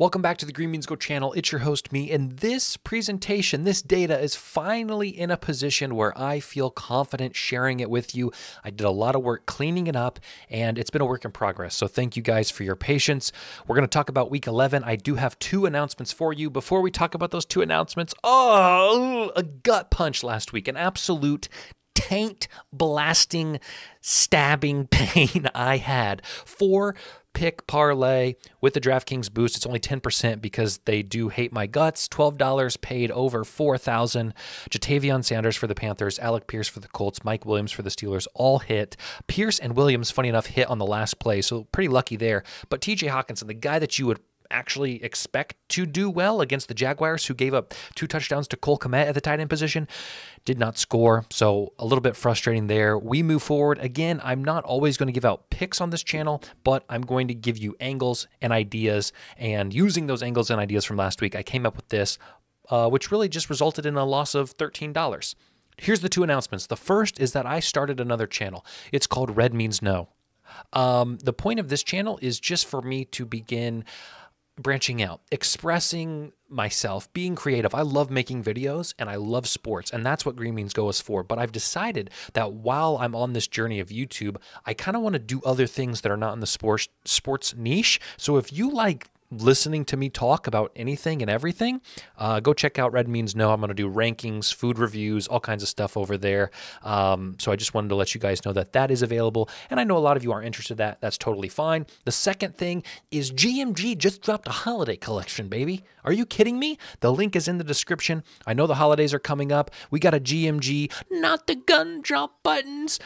Welcome back to the Green Means Go channel. It's your host, me, and this presentation, this data is finally in a position where I feel confident sharing it with you. I did a lot of work cleaning it up, and it's been a work in progress. So thank you guys for your patience. We're going to talk about week 11. I do have two announcements for you. Before we talk about those two announcements, oh, a gut punch last week, an absolute taint blasting, stabbing pain I had. Four pick parlay with the DraftKings boost. It's only 10% because they do hate my guts. $12 paid over 4,000. Jatavion Sanders for the Panthers, Alec Pierce for the Colts, Mike Williams for the Steelers all hit. Pierce and Williams, funny enough, hit on the last play, so pretty lucky there. But TJ Hawkinson, the guy that you would actually expect to do well against the Jaguars, who gave up two touchdowns to Cole Komet at the tight end position. Did not score, so a little bit frustrating there. We move forward. Again, I'm not always going to give out picks on this channel, but I'm going to give you angles and ideas. And using those angles and ideas from last week, I came up with this, uh, which really just resulted in a loss of $13. Here's the two announcements. The first is that I started another channel. It's called Red Means No. Um, the point of this channel is just for me to begin branching out, expressing myself, being creative. I love making videos and I love sports, and that's what Green Means Go is for. But I've decided that while I'm on this journey of YouTube, I kind of want to do other things that are not in the sports sports niche. So if you like listening to me talk about anything and everything, uh, go check out Red Means No. I'm going to do rankings, food reviews, all kinds of stuff over there. Um, so I just wanted to let you guys know that that is available. And I know a lot of you are interested in that. That's totally fine. The second thing is GMG just dropped a holiday collection, baby. Are you kidding me? The link is in the description. I know the holidays are coming up. We got a GMG, not the gun drop buttons.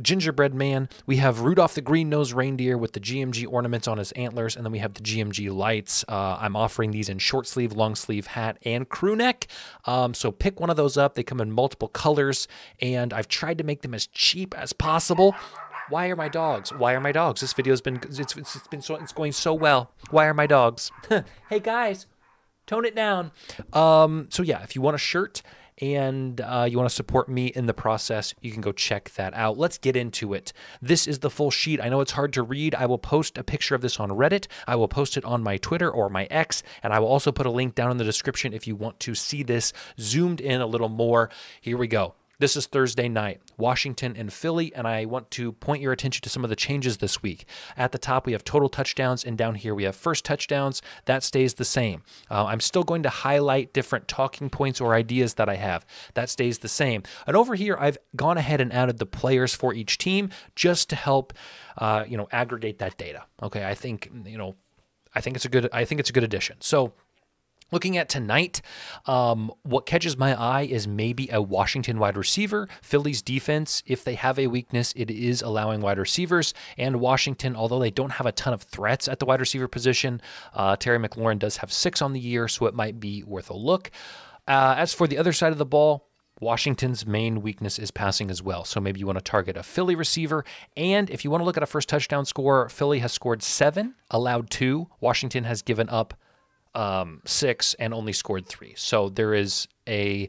Gingerbread Man. We have Rudolph the Green-Nosed Reindeer with the GMG ornaments on his antlers, and then we have the GMG lights. Uh, I'm offering these in short sleeve, long sleeve, hat, and crew neck. Um, so pick one of those up. They come in multiple colors, and I've tried to make them as cheap as possible. Why are my dogs? Why are my dogs? This video has been it's, it's been so it's going so well. Why are my dogs? hey guys, tone it down. Um, so yeah, if you want a shirt and uh, you want to support me in the process, you can go check that out. Let's get into it. This is the full sheet. I know it's hard to read. I will post a picture of this on Reddit. I will post it on my Twitter or my X, and I will also put a link down in the description if you want to see this zoomed in a little more. Here we go. This is Thursday night, Washington and Philly, and I want to point your attention to some of the changes this week. At the top, we have total touchdowns, and down here, we have first touchdowns. That stays the same. Uh, I'm still going to highlight different talking points or ideas that I have. That stays the same. And over here, I've gone ahead and added the players for each team just to help, uh, you know, aggregate that data. Okay, I think, you know, I think it's a good I think it's a good addition. So Looking at tonight, um, what catches my eye is maybe a Washington wide receiver. Philly's defense, if they have a weakness, it is allowing wide receivers. And Washington, although they don't have a ton of threats at the wide receiver position, uh, Terry McLaurin does have six on the year, so it might be worth a look. Uh, as for the other side of the ball, Washington's main weakness is passing as well. So maybe you want to target a Philly receiver. And if you want to look at a first touchdown score, Philly has scored seven, allowed two. Washington has given up um, six and only scored three. So there is a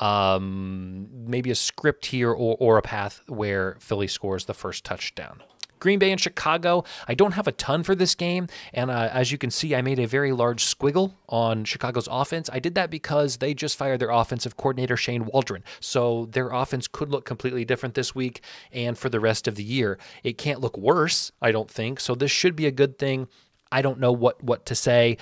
um, maybe a script here or, or a path where Philly scores the first touchdown. Green Bay and Chicago. I don't have a ton for this game, and uh, as you can see, I made a very large squiggle on Chicago's offense. I did that because they just fired their offensive coordinator Shane Waldron, so their offense could look completely different this week and for the rest of the year. It can't look worse, I don't think. So this should be a good thing. I don't know what what to say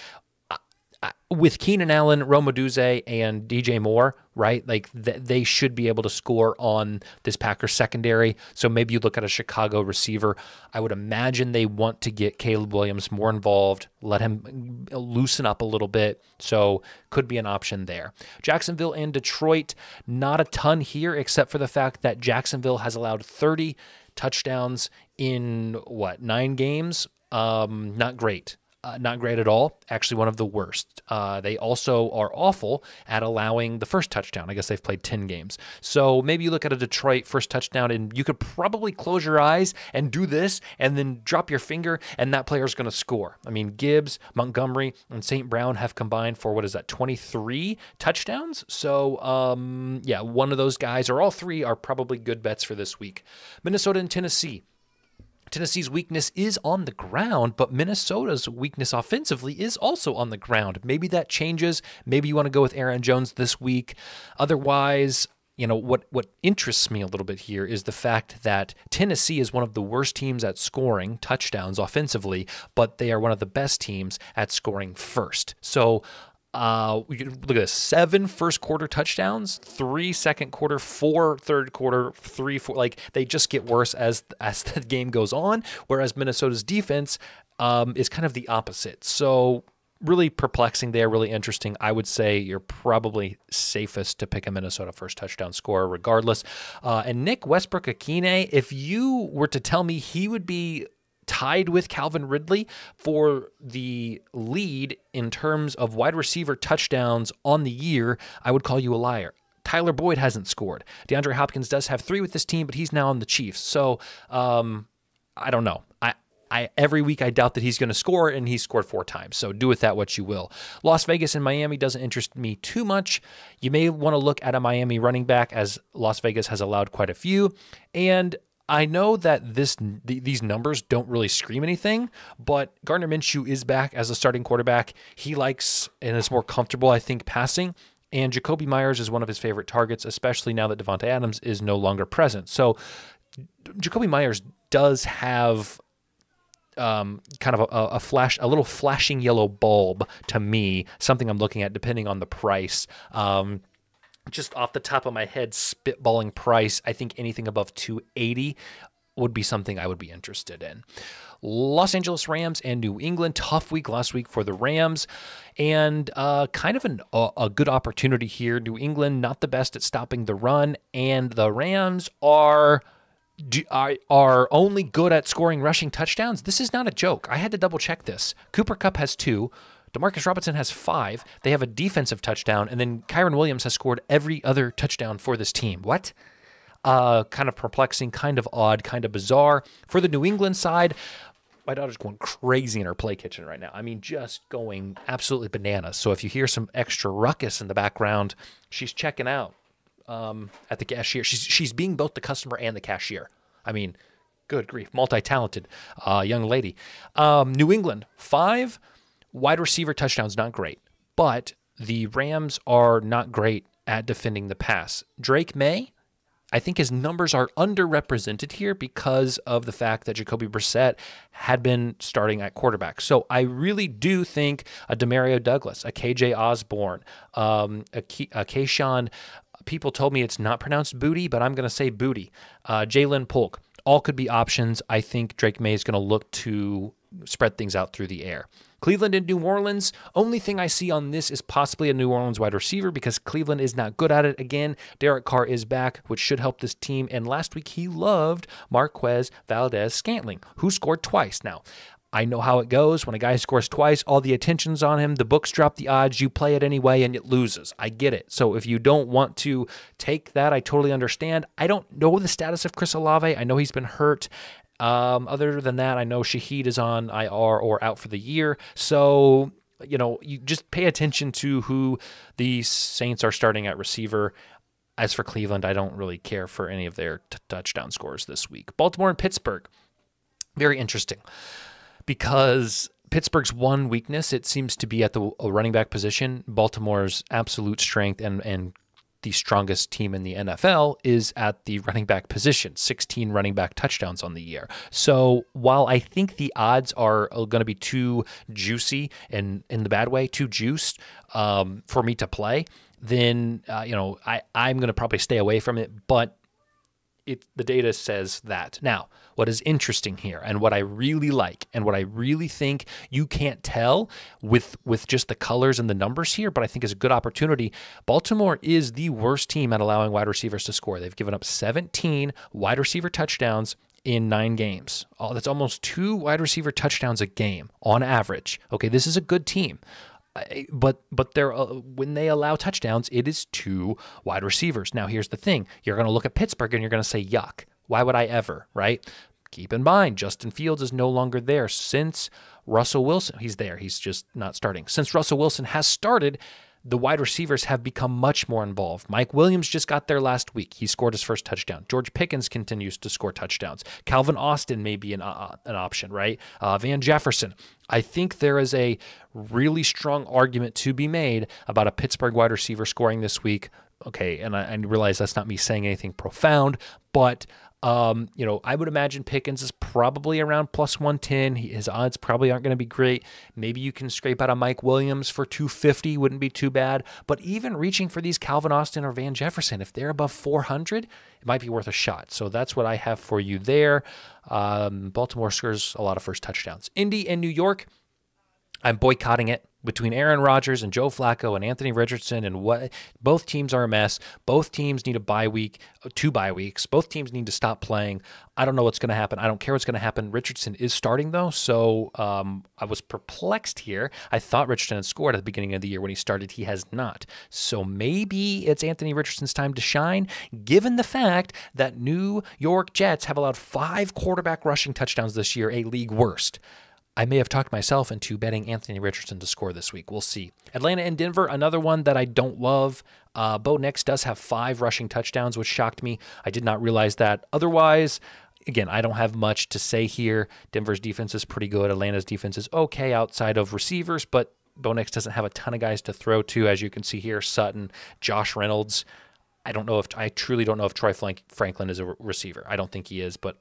uh, with Keenan Allen, Roma Duse, and DJ Moore, right? Like th- they should be able to score on this Packers secondary. So maybe you look at a Chicago receiver. I would imagine they want to get Caleb Williams more involved, let him loosen up a little bit. So could be an option there. Jacksonville and Detroit, not a ton here, except for the fact that Jacksonville has allowed 30 touchdowns in what, nine games? Um, not great uh, not great at all. Actually, one of the worst. Uh, they also are awful at allowing the first touchdown. I guess they've played 10 games. So maybe you look at a Detroit first touchdown and you could probably close your eyes and do this and then drop your finger and that player is going to score. I mean, Gibbs, Montgomery, and St. Brown have combined for what is that, 23 touchdowns? So um, yeah, one of those guys or all three are probably good bets for this week. Minnesota and Tennessee. Tennessee's weakness is on the ground, but Minnesota's weakness offensively is also on the ground. Maybe that changes. Maybe you want to go with Aaron Jones this week. Otherwise, you know what what interests me a little bit here is the fact that Tennessee is one of the worst teams at scoring touchdowns offensively, but they are one of the best teams at scoring first. So uh, look at this: seven first quarter touchdowns, three second quarter, four third quarter, three four. Like they just get worse as as the game goes on. Whereas Minnesota's defense um, is kind of the opposite. So really perplexing there, really interesting. I would say you're probably safest to pick a Minnesota first touchdown scorer, regardless. Uh, and Nick Westbrook Akine, if you were to tell me he would be tied with Calvin Ridley for the lead in terms of wide receiver touchdowns on the year, I would call you a liar. Tyler Boyd hasn't scored. DeAndre Hopkins does have three with this team, but he's now on the Chiefs. So um, I don't know. I, I every week I doubt that he's going to score, and he scored four times. So do with that what you will. Las Vegas and Miami doesn't interest me too much. You may want to look at a Miami running back, as Las Vegas has allowed quite a few, and I know that this th- these numbers don't really scream anything, but Gardner Minshew is back as a starting quarterback. He likes and is more comfortable, I think, passing. And Jacoby Myers is one of his favorite targets, especially now that Devonte Adams is no longer present. So Jacoby Myers does have um, kind of a, a, flash, a little flashing yellow bulb to me, something I'm looking at depending on the price. Um, just off the top of my head, spitballing price, I think anything above 280 would be something I would be interested in. Los Angeles Rams and New England. Tough week last week for the Rams, and uh, kind of an, a, a good opportunity here. New England not the best at stopping the run, and the Rams are are only good at scoring rushing touchdowns. This is not a joke. I had to double check this. Cooper Cup has two. Demarcus Robinson has five. They have a defensive touchdown, and then Kyron Williams has scored every other touchdown for this team. What? Uh, kind of perplexing, kind of odd, kind of bizarre. For the New England side, my daughter's going crazy in her play kitchen right now. I mean, just going absolutely bananas. So if you hear some extra ruckus in the background, she's checking out um, at the cashier. She's she's being both the customer and the cashier. I mean, good grief, multi-talented uh, young lady. Um, New England five. Wide receiver touchdowns, not great, but the Rams are not great at defending the pass. Drake May, I think his numbers are underrepresented here because of the fact that Jacoby Brissett had been starting at quarterback. So I really do think a Demario Douglas, a KJ Osborne, um, a, Keshawn. Kayshawn, people told me it's not pronounced booty, but I'm going to say booty, uh, Jalen Polk, all could be options. I think Drake May is going to look to spread things out through the air. Cleveland and New Orleans. Only thing I see on this is possibly a New Orleans wide receiver because Cleveland is not good at it. Again, Derek Carr is back, which should help this team. And last week he loved Marquez Valdez Scantling, who scored twice. Now, I know how it goes. When a guy scores twice, all the attention's on him. The books drop the odds. You play it anyway and it loses. I get it. So if you don't want to take that, I totally understand. I don't know the status of Chris Olave. I know he's been hurt. Um, other than that, I know Shahid is on IR or out for the year. So, you know, you just pay attention to who the Saints are starting at receiver. As for Cleveland, I don't really care for any of their t- touchdown scores this week. Baltimore and Pittsburgh, very interesting because Pittsburgh's one weakness, it seems to be at the running back position. Baltimore's absolute strength and, and the strongest team in the NFL is at the running back position, 16 running back touchdowns on the year. So while I think the odds are uh, going to be too juicy and in the bad way, too juiced um, for me to play, then uh, you know I I'm going to probably stay away from it. But it, the data says that. Now, what is interesting here and what I really like and what I really think you can't tell with with just the colors and the numbers here, but I think is a good opportunity. Baltimore is the worst team at allowing wide receivers to score. They've given up 17 wide receiver touchdowns in nine games. Oh, that's almost two wide receiver touchdowns a game on average. Okay, this is a good team but but they're uh, when they allow touchdowns, it is to wide receivers. Now here's the thing: you're going to look at Pittsburgh and you're going to say, "Yuck! Why would I ever?" Right? Keep in mind, Justin Fields is no longer there since Russell Wilson. He's there. He's just not starting. Since Russell Wilson has started, the wide receivers have become much more involved. Mike Williams just got there last week. He scored his first touchdown. George Pickens continues to score touchdowns. Calvin Austin may be an, uh, uh, an option, right? Uh, Van Jefferson. I think there is a really strong argument to be made about a Pittsburgh wide receiver scoring this week. Okay, and I, I realize that's not me saying anything profound, but um, you know, I would imagine Pickens is probably around plus 110. his odds probably aren't going to be great. Maybe you can scrape out a Mike Williams for 250, wouldn't be too bad. But even reaching for these Calvin Austin or Van Jefferson, if they're above 400, it might be worth a shot. So that's what I have for you there. Um, Baltimore scores a lot of first touchdowns. Indy and New York. I'm boycotting it between Aaron Rodgers and Joe Flacco and Anthony Richardson and what both teams are a mess. Both teams need a bye week, two bye weeks. Both teams need to stop playing. I don't know what's going to happen. I don't care what's going to happen. Richardson is starting though, so um, I was perplexed here. I thought Richardson had scored at the beginning of the year when he started. He has not. So maybe it's Anthony Richardson's time to shine, given the fact that New York Jets have allowed five quarterback rushing touchdowns this year, a league worst. I may have talked myself into betting Anthony Richardson to score this week. We'll see. Atlanta and Denver, another one that I don't love. Uh, Bo Nix does have five rushing touchdowns, which shocked me. I did not realize that. Otherwise, again, I don't have much to say here. Denver's defense is pretty good. Atlanta's defense is okay outside of receivers, but Bo Nix doesn't have a ton of guys to throw to, as you can see here. Sutton, Josh Reynolds. I don't know if I truly don't know if Troy Franklin is a receiver. I don't think he is, but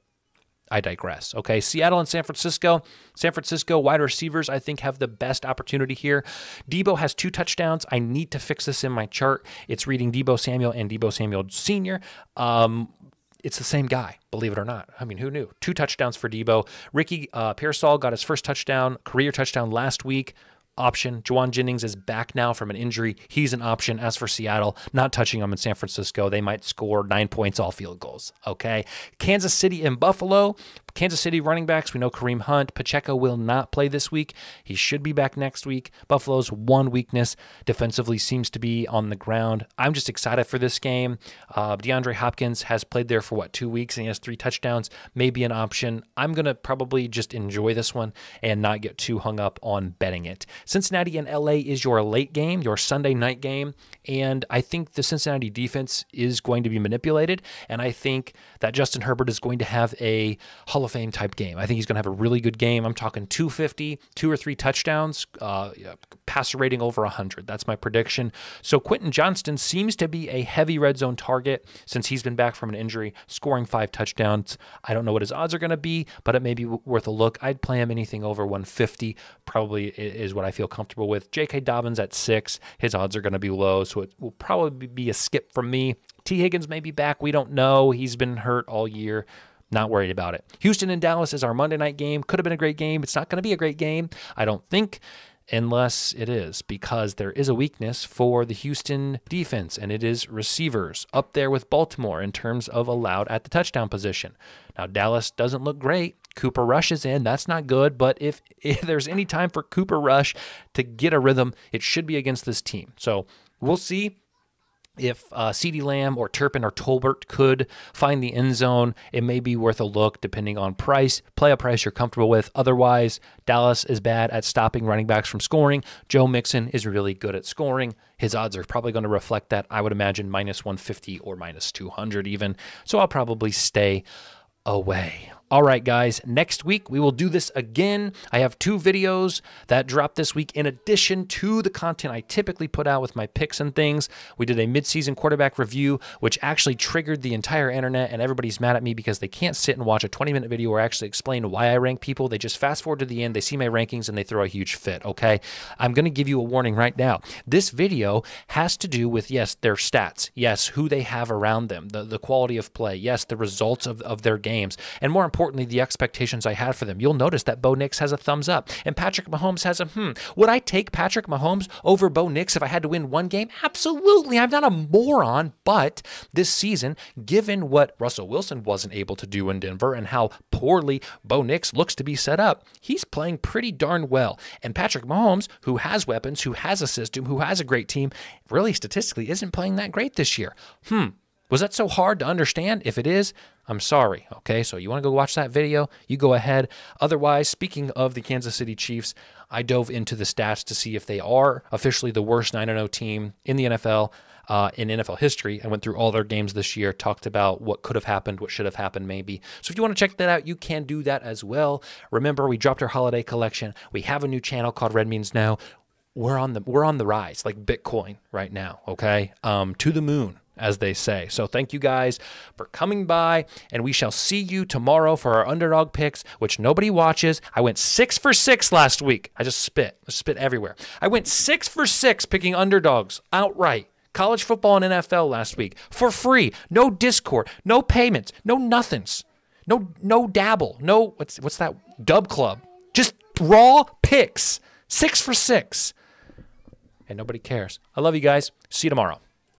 I digress. Okay, Seattle and San Francisco. San Francisco wide receivers, I think, have the best opportunity here. Debo has two touchdowns. I need to fix this in my chart. It's reading Debo Samuel and Debo Samuel Sr. Um, it's the same guy, believe it or not. I mean, who knew? Two touchdowns for Debo. Ricky uh, Pearsall got his first touchdown, career touchdown last week option. Jawan Jennings is back now from an injury. He's an option. As for Seattle, not touching them in San Francisco, they might score nine points, all field goals. Okay. Kansas City and Buffalo, Kansas City running backs, we know Kareem Hunt. Pacheco will not play this week. He should be back next week. Buffalo's one weakness defensively seems to be on the ground. I'm just excited for this game. Uh, DeAndre Hopkins has played there for what, two weeks, and he has three touchdowns, maybe an option. I'm going to probably just enjoy this one and not get too hung up on betting it. Cincinnati and LA is your late game, your Sunday night game. And I think the Cincinnati defense is going to be manipulated. And I think that Justin Herbert is going to have a Hall of Fame type game. I think he's going to have a really good game. I'm talking 250, two or three touchdowns, uh, passer rating over 100. That's my prediction. So Quentin Johnston seems to be a heavy red zone target since he's been back from an injury, scoring five touchdowns. I don't know what his odds are going to be, but it may be worth a look. I'd play him anything over 150, probably is what I feel comfortable with. J.K. Dobbins at six, his odds are going to be low, so it will probably be a skip from me. T. Higgins may be back. We don't know. He's been hurt all year. Not worried about it. Houston and Dallas is our Monday night game. Could have been a great game. It's not going to be a great game, I don't think, unless it is, because there is a weakness for the Houston defense, and it is receivers up there with Baltimore in terms of allowed at the touchdown position. Now, Dallas doesn't look great. Cooper Rush is in. That's not good. But if, if there's any time for Cooper Rush to get a rhythm, it should be against this team. So we'll see if uh, C.D. Lamb or Turpin or Tolbert could find the end zone, it may be worth a look depending on price. Play a price you're comfortable with. Otherwise, Dallas is bad at stopping running backs from scoring. Joe Mixon is really good at scoring. His odds are probably going to reflect that. I would imagine minus 150 or minus 200 even. So I'll probably stay away. All right, guys, next week we will do this again. I have two videos that dropped this week in addition to the content I typically put out with my picks and things. We did a midseason quarterback review, which actually triggered the entire internet, and everybody's mad at me because they can't sit and watch a 20 minute video where I actually explain why I rank people. They just fast forward to the end, they see my rankings, and they throw a huge fit, okay? I'm going to give you a warning right now. This video has to do with, yes, their stats, yes, who they have around them, the, the quality of play, yes, the results of, of their games, and more importantly, importantly, the expectations I had for them. You'll notice that Bo Nix has a thumbs up, and Patrick Mahomes has a hmm. Would I take Patrick Mahomes over Bo Nix if I had to win one game? Absolutely. I'm not a moron, but this season, given what Russell Wilson wasn't able to do in Denver and how poorly Bo Nix looks to be set up, he's playing pretty darn well. And Patrick Mahomes, who has weapons, who has a system, who has a great team, really statistically isn't playing that great this year. Hmm. Was that so hard to understand? If it is, I'm sorry. Okay, so you want to go watch that video? You go ahead. Otherwise, speaking of the Kansas City Chiefs, I dove into the stats to see if they are officially the worst 9 0 team in the NFL. Uh, in NFL history. I went through all their games this year, talked about what could have happened, what should have happened, maybe. So if you want to check that out, you can do that as well. Remember, we dropped our holiday collection. We have a new channel called Red Means Now. We're on the we're on the rise, like Bitcoin right now. Okay, um, to the moon as they say. So thank you guys for coming by, and we shall see you tomorrow for our underdog picks, which nobody watches. I went six for six last week. I just spit, I spit everywhere. I went six for six picking underdogs outright. College football and NFL last week for free. No Discord, no payments, no nothings, no no dabble, no what's what's that dub club? Just raw picks, six for six, and nobody cares. I love you guys. See you tomorrow.